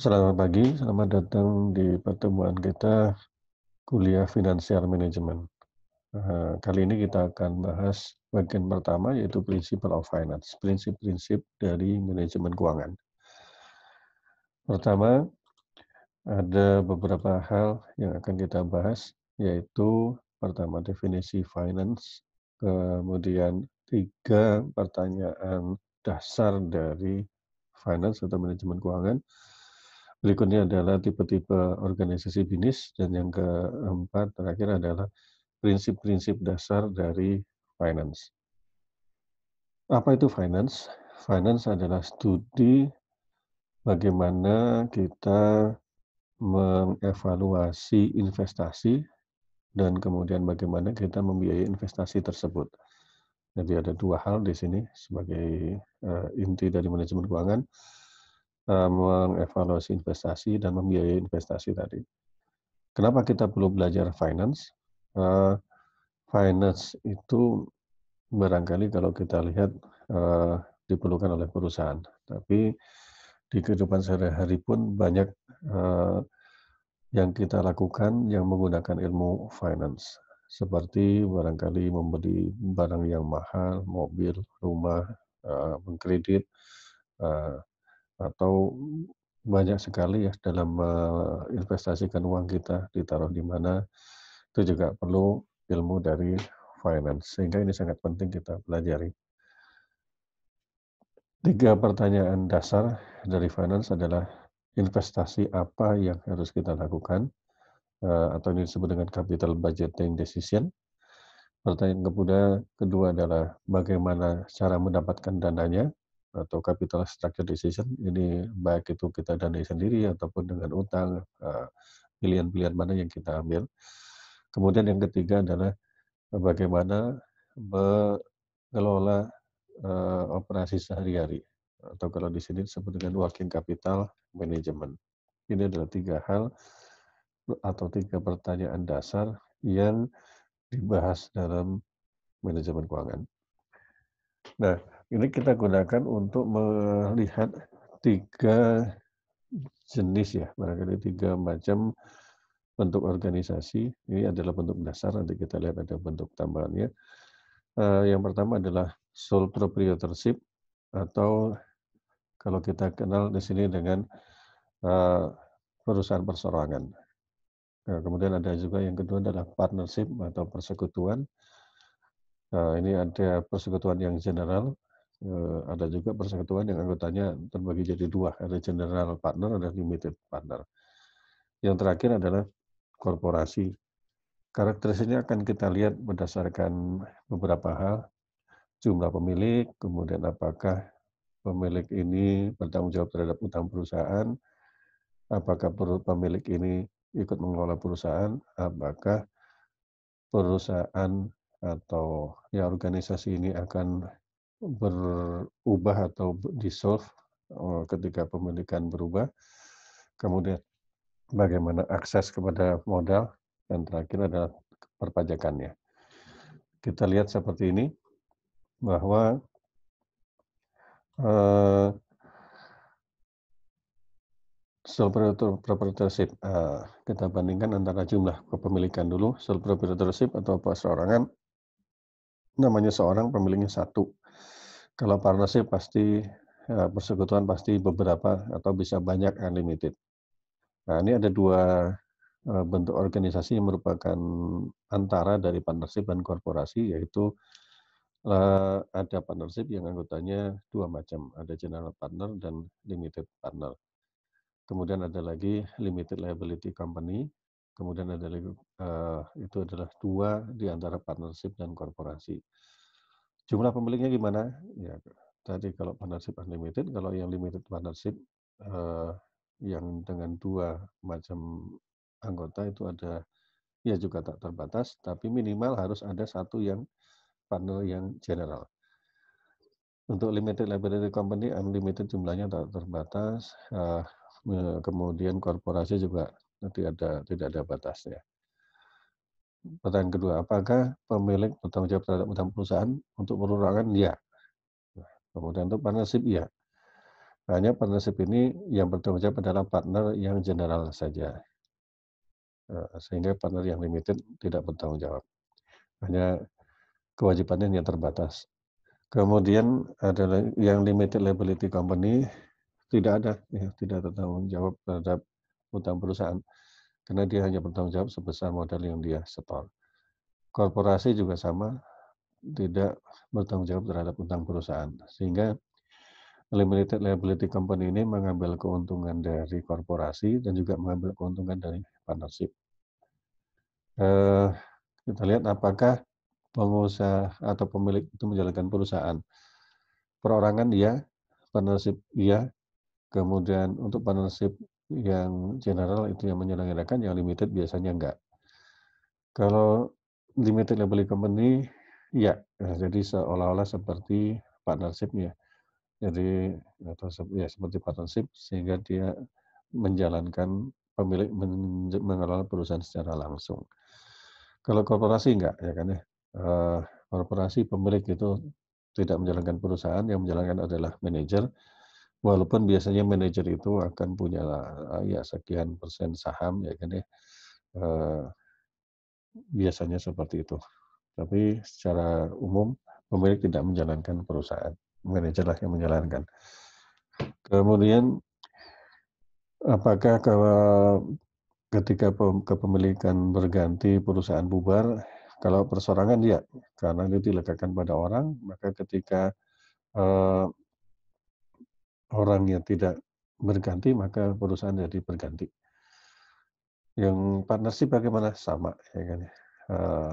Selamat pagi, selamat datang di pertemuan kita kuliah Financial Management. Eh, kali ini kita akan bahas bagian pertama yaitu Principle of Finance, prinsip-prinsip dari manajemen keuangan. Pertama, ada beberapa hal yang akan kita bahas, yaitu pertama definisi finance, kemudian tiga pertanyaan dasar dari finance atau manajemen keuangan, Berikutnya adalah tipe-tipe organisasi bisnis dan yang keempat terakhir adalah prinsip-prinsip dasar dari finance. Apa itu finance? Finance adalah studi bagaimana kita mengevaluasi investasi dan kemudian bagaimana kita membiayai investasi tersebut. Jadi ada dua hal di sini sebagai eh, inti dari manajemen keuangan Eh, mengevaluasi investasi dan membiayai investasi tadi. Kenapa kita perlu belajar finance? Eh, finance itu barangkali kalau kita lihat eh, diperlukan oleh perusahaan, tapi di kehidupan sehari-hari pun banyak yang kita lakukan yang menggunakan ilmu finance seperti barangkali membeli barang yang mahal, mobil, rumah, mengkredit, atau banyak sekali ya dalam menginvestasikan uang kita ditaruh di mana itu juga perlu ilmu dari finance sehingga ini sangat penting kita pelajari tiga pertanyaan dasar dari finance adalah investasi apa yang harus kita lakukan eh, atau ini disebut dengan capital budgeting decision pertanyaan kedua adalah bagaimana cara mendapatkan dananya atau capital structure decision ini baik itu kita dana sendiri ataupun dengan utang eh, pilihan-pilihan mana yang kita ambil kemudian yang ketiga adalah bagaimana mengelola eh, operasi sehari-hari atau kalau di sini disebut dengan working capital management ini adalah tiga hal atau tiga pertanyaan dasar yang dibahas dalam manajemen keuangan nah ini kita gunakan untuk melihat tiga jenis ya, barangkali tiga macam bentuk organisasi. Ini adalah bentuk dasar, nanti kita lihat ada bentuk tambahannya. Eh, yang pertama adalah sole proprietorship atau kalau kita kenal di sini dengan eh, perusahaan persorangan. Eh, kemudian ada juga yang kedua adalah partnership atau persekutuan. ini ada persekutuan yang general, Eh, ada juga persatuan yang anggotanya terbagi jadi dua, ada general partner, ada limited partner. Yang terakhir adalah korporasi. Karakterisinya akan kita lihat berdasarkan beberapa hal, jumlah pemilik, kemudian apakah pemilik ini bertanggung jawab terhadap utang perusahaan, apakah pemilik ini ikut mengelola perusahaan, apakah perusahaan atau ya organisasi ini akan berubah atau dissolve eh, ketika pemilikan berubah. Kemudian bagaimana akses kepada modal dan terakhir adalah perpajakannya. Kita lihat seperti ini bahwa eh, sole proprietorship eh, kita bandingkan antara jumlah kepemilikan dulu sole proprietorship atau perseorangan namanya seorang pemiliknya satu kalau partnership pasti e, persekutuan pasti beberapa atau bisa banyak unlimited. Nah, ini ada dua e, bentuk organisasi yang merupakan antara dari partnership dan korporasi yaitu e, ada partnership yang anggotanya dua macam, ada general partner dan limited partner. Kemudian ada lagi limited liability company, kemudian ada lagi, itu adalah dua di antara partnership dan korporasi. Jumlah pemiliknya gimana? Ya, tadi kalau partnership unlimited, kalau yang limited partnership eh, yang dengan dua macam anggota itu ada ya juga tak terbatas, tapi minimal harus ada satu yang panel yang general. Untuk limited liability company, unlimited jumlahnya tak terbatas. Eh, kemudian korporasi juga nanti ada tidak ada batasnya. Pertanyaan kedua, apakah pemilik bertanggung jawab terhadap utang perusahaan untuk pengurangan? Ya. Nah, kemudian untuk partnership, ya. Hanya partnership ini yang bertanggung jawab adalah partner yang general saja. Eh, sehingga partner yang limited tidak bertanggung jawab. Hanya kewajibannya yang terbatas. Kemudian adalah yang limited liability company tidak ada, ya, tidak bertanggung jawab terhadap utang perusahaan karena dia hanya bertanggung jawab sebesar modal yang dia setor. Korporasi juga sama, tidak bertanggung jawab terhadap utang perusahaan. Sehingga limited liability company ini mengambil keuntungan dari korporasi dan juga mengambil keuntungan dari partnership. Eh, kita lihat apakah pengusaha atau pemilik itu menjalankan perusahaan. Perorangan dia, partnership dia, kemudian untuk partnership yang general itu yang menyelenggarakan, yang limited biasanya enggak. Kalau limited beli company, ya, jadi seolah-olah seperti partnership ya, Jadi atau ya seperti partnership sehingga dia menjalankan pemilik mengelola perusahaan secara langsung. Kalau korporasi enggak ya kan ya. Uh, korporasi pemilik itu tidak menjalankan perusahaan, yang menjalankan adalah manajer walaupun biasanya manajer itu akan punya eh, ya sekian persen saham ya kan ya eh, biasanya seperti itu tapi secara umum pemilik tidak menjalankan perusahaan manajer lah yang menjalankan kemudian apakah kalau ketika kepemilikan berganti perusahaan bubar kalau persorangan ya, dia karena itu dilekatkan pada orang maka ketika eh, Orang yang tidak berganti, maka perusahaan jadi berganti. Yang partnership bagaimana? Sama, ya kan? Uh,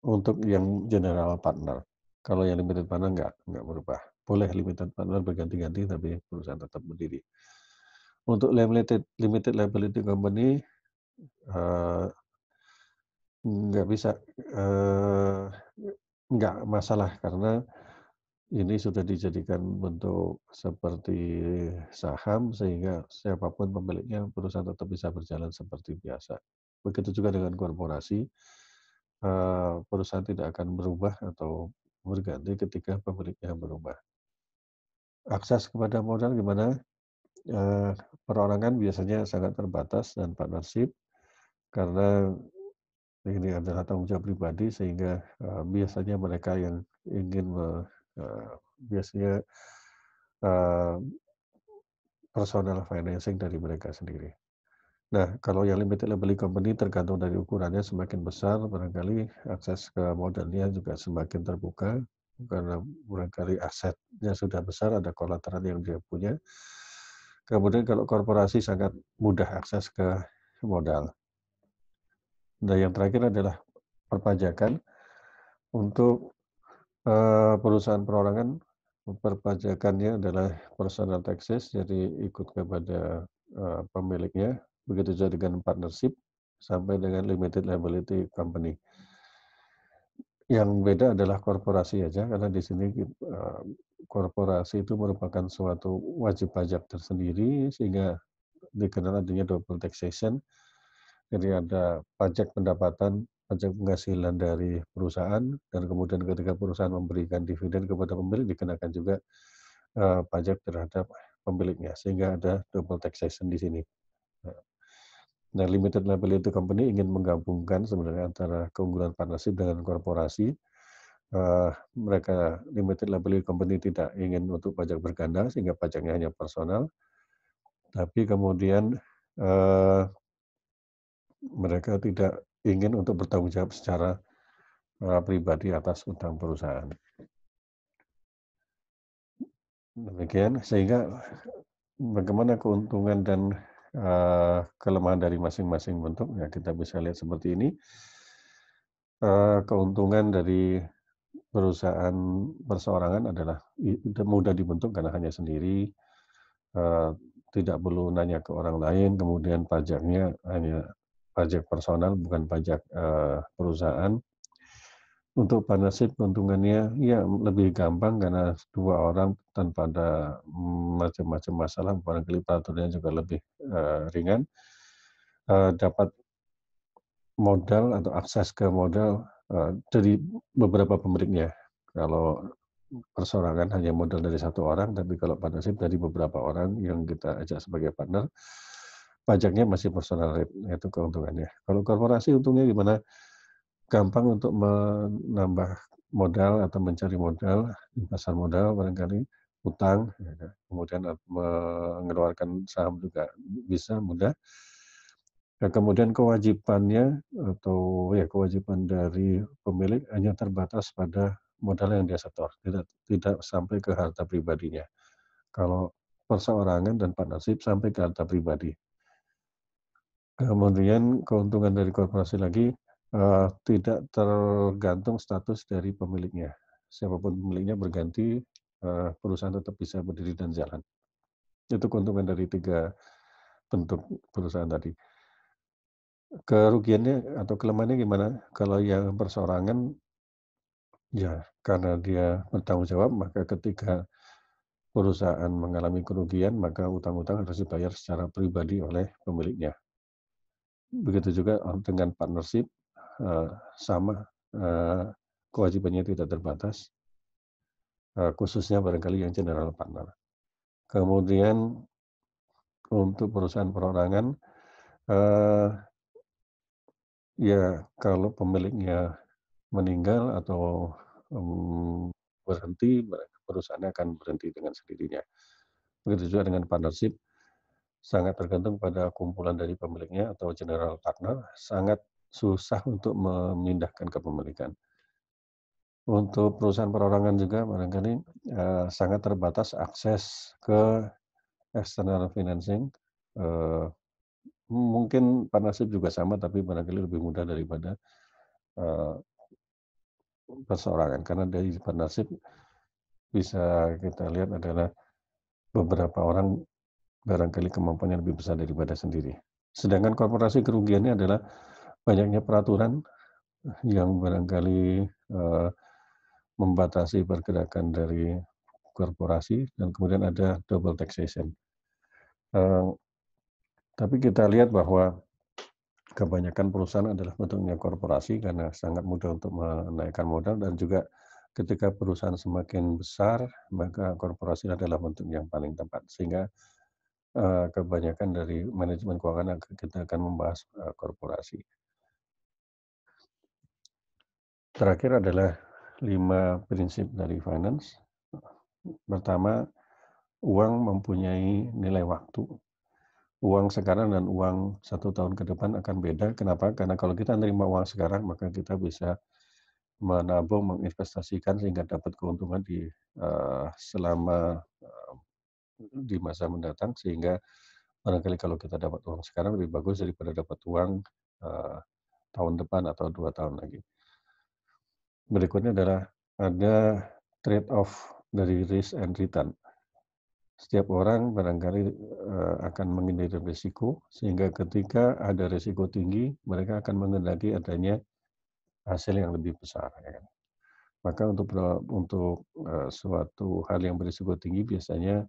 untuk yang general partner. Kalau yang limited partner nggak, nggak berubah. Boleh limited partner berganti-ganti, tapi perusahaan tetap berdiri. Untuk limited, limited liability company, uh, nggak bisa, uh, nggak masalah karena ini sudah dijadikan bentuk seperti saham sehingga siapapun pemiliknya perusahaan tetap bisa berjalan seperti biasa. Begitu juga dengan korporasi, eh, perusahaan tidak akan berubah atau berganti ketika pemiliknya berubah. Akses kepada modal gimana? Eh, perorangan biasanya sangat terbatas dan partnership karena ini adalah tanggung jawab pribadi sehingga eh, biasanya mereka yang ingin biasanya uh, personal financing dari mereka sendiri. Nah, kalau yang limited liability company tergantung dari ukurannya semakin besar, barangkali akses ke modalnya juga semakin terbuka karena barangkali asetnya sudah besar, ada kolateral yang dia punya. Kemudian kalau korporasi sangat mudah akses ke modal. Nah, yang terakhir adalah perpajakan untuk Eh, perusahaan perorangan perpajakannya adalah personal taxes, jadi ikut kepada uh, pemiliknya. Begitu juga dengan partnership sampai dengan limited liability company. Yang beda adalah korporasi aja, karena di sini uh, korporasi itu merupakan suatu wajib pajak tersendiri, sehingga dikenal adanya double taxation. Jadi ada pajak pendapatan penghasilan dari perusahaan dan kemudian ketika perusahaan memberikan dividen kepada pemilik dikenakan juga uh, pajak terhadap pemiliknya sehingga ada double taxation di sini. Nah, nah limited liability company ingin menggabungkan sebenarnya antara keunggulan partnership dengan korporasi. Uh, mereka limited liability company tidak ingin untuk pajak berganda sehingga pajaknya hanya personal. Tapi kemudian uh, mereka tidak ingin untuk bertanggung jawab secara eh, pribadi atas utang perusahaan. Demikian, sehingga bagaimana keuntungan dan eh, kelemahan dari masing-masing bentuk, ya kita bisa lihat seperti ini. Eh, keuntungan dari perusahaan perseorangan adalah mudah dibentuk karena hanya sendiri, tidak perlu nanya ke orang lain, kemudian pajaknya hanya pajak personal bukan pajak uh, perusahaan. Untuk partnership keuntungannya ya lebih gampang karena dua orang tanpa ada mm, macam-macam masalah barangkali peraturannya juga lebih uh, ringan uh, dapat modal atau akses ke modal uh, dari beberapa pemiliknya. Kalau persorangan hanya modal dari satu orang, tapi kalau partnership dari beberapa orang yang kita ajak sebagai partner, pajaknya masih personal rate yaitu keuntungannya. Kalau korporasi untungnya di mana Gampang untuk menambah modal atau mencari modal di pasar modal barangkali utang, ya kan? kemudian eh, mengeluarkan saham juga bisa mudah. Dan kemudian kewajibannya atau ya kewajiban dari pemilik hanya terbatas pada modal yang dia setor, tidak tidak sampai ke harta pribadinya. Kalau perseorangan dan partnership sampai ke harta pribadi. Kemudian keuntungan dari korporasi lagi uh, tidak tergantung status dari pemiliknya. Siapapun pemiliknya berganti, uh, perusahaan tetap bisa berdiri dan jalan. Itu keuntungan dari tiga bentuk perusahaan tadi. Kerugiannya atau kelemahannya gimana? Kalau yang perseorangan, ya karena dia bertanggung jawab, maka ketika perusahaan mengalami kerugian, maka utang-utang harus dibayar secara pribadi oleh pemiliknya Begitu juga eh, dengan partnership eh, sama eh, kewajibannya tidak terbatas, khususnya barangkali yang general partner. Kemudian untuk perusahaan perorangan, ya kalau pemiliknya meninggal atau berhenti, perusahaannya akan berhenti dengan sendirinya. Begitu juga dengan partnership, sangat tergantung pada kumpulan dari pemiliknya atau general partner, sangat susah untuk memindahkan kepemilikan. Untuk perusahaan perorangan juga barangkali eh, sangat terbatas akses ke external financing. Eh, mungkin partnership juga sama, tapi barangkali lebih mudah daripada eh, perseorangan. Karena dari partnership bisa kita lihat adalah beberapa orang barangkali kemampuannya lebih besar daripada sendiri. Sedangkan korporasi kerugiannya adalah banyaknya peraturan yang barangkali eh, membatasi pergerakan dari korporasi dan kemudian ada double taxation. Eh, tapi kita lihat bahwa kebanyakan perusahaan adalah bentuknya korporasi karena sangat mudah untuk menaikkan modal dan juga ketika perusahaan semakin besar maka korporasi adalah bentuk yang paling tepat sehingga Eh, kebanyakan dari manajemen keuangan kita akan membahas eh, korporasi. Terakhir adalah lima prinsip dari finance. Pertama, uang mempunyai nilai waktu. Uang sekarang dan uang satu tahun ke depan akan beda. Kenapa? Karena kalau kita menerima uang sekarang, maka kita bisa menabung, menginvestasikan sehingga dapat keuntungan di uh, selama Mhm, di masa mendatang sehingga barangkali kalau kita dapat uang sekarang lebih bagus daripada dapat uang uh, tahun depan atau dua tahun lagi. Berikutnya adalah ada trade off dari risk and return. Setiap orang barangkali uh, akan menghindari risiko sehingga ketika ada risiko tinggi mereka akan mengendaki adanya hasil yang lebih besar. Ya kan. Maka untuk untuk uh, suatu hal yang berisiko tinggi biasanya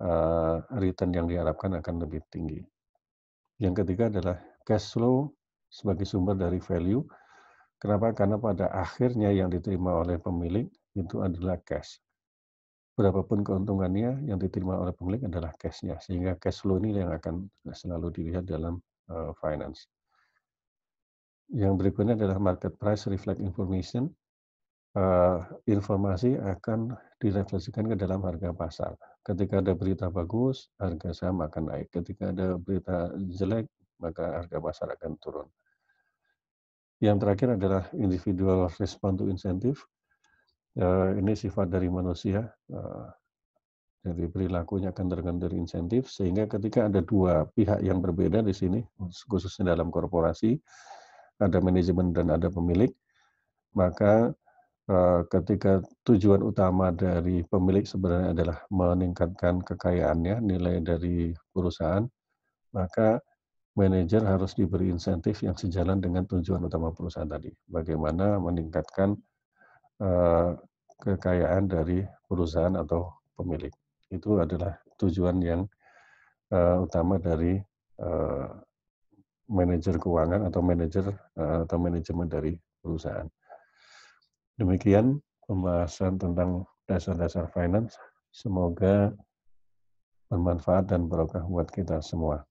Eh, return yang diharapkan akan lebih tinggi. Yang ketiga adalah cash flow sebagai sumber dari value. Kenapa? Karena pada akhirnya yang diterima oleh pemilik itu adalah cash. Berapapun keuntungannya yang diterima oleh pemilik adalah cashnya. Sehingga cash flow ini yang akan selalu dilihat dalam eh, finance. Yang berikutnya adalah market price reflect information. Eh, informasi akan direfleksikan ke dalam harga pasar. Ketika ada berita bagus, harga saham akan naik. Ketika ada berita jelek, maka harga pasar akan turun. Yang terakhir adalah individual response to incentive. Eh, ini sifat dari manusia. Eh, jadi perilakunya akan tergantung dari insentif, sehingga ketika ada dua pihak yang berbeda di sini, khususnya dalam korporasi, ada manajemen dan ada pemilik, maka Eh, ketika tujuan utama dari pemilik sebenarnya adalah meningkatkan kekayaannya, nilai dari perusahaan, maka manajer harus diberi insentif yang sejalan dengan tujuan utama perusahaan tadi. Bagaimana meningkatkan uh, kekayaan dari perusahaan atau pemilik. Itu adalah tujuan yang uh, utama dari uh, manajer keuangan atau manajer atau manajemen dari perusahaan. Demikian pembahasan tentang dasar-dasar finance. Semoga bermanfaat dan berkah buat kita semua.